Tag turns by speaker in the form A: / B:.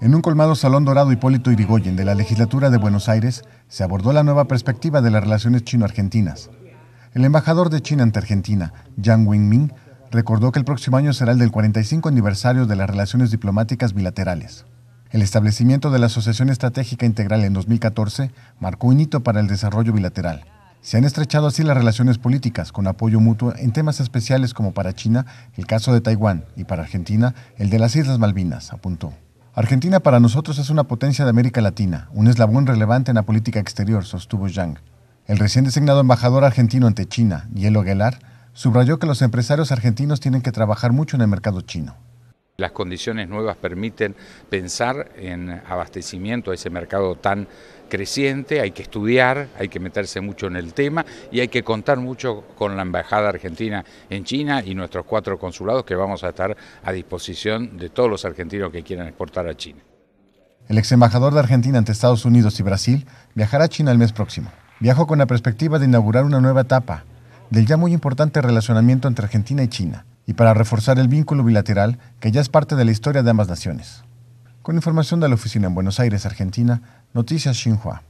A: En un colmado Salón Dorado Hipólito Yrigoyen de la legislatura de Buenos Aires se abordó la nueva perspectiva de las relaciones chino-argentinas. El embajador de China ante Argentina, Yang Wingming, recordó que el próximo año será el del 45 aniversario de las relaciones diplomáticas bilaterales. El establecimiento de la Asociación Estratégica Integral en 2014 marcó un hito para el desarrollo bilateral, se han estrechado así las relaciones políticas con apoyo mutuo en temas especiales como para China el caso de Taiwán y para Argentina el de las Islas Malvinas, apuntó. Argentina para nosotros es una potencia de América Latina, un eslabón relevante en la política exterior, sostuvo Yang. El recién designado embajador argentino ante China, Yelo Gelar, subrayó que los empresarios argentinos tienen que trabajar mucho en el mercado chino
B: las condiciones nuevas permiten pensar en abastecimiento a ese mercado tan creciente, hay que estudiar, hay que meterse mucho en el tema y hay que contar mucho con la Embajada Argentina en China y nuestros cuatro consulados que vamos a estar a disposición de todos los argentinos que quieran exportar a China.
A: El ex embajador de Argentina ante Estados Unidos y Brasil viajará a China el mes próximo. Viajó con la perspectiva de inaugurar una nueva etapa del ya muy importante relacionamiento entre Argentina y China y para reforzar el vínculo bilateral que ya es parte de la historia de ambas naciones. Con información de la oficina en Buenos Aires, Argentina, Noticias Xinhua.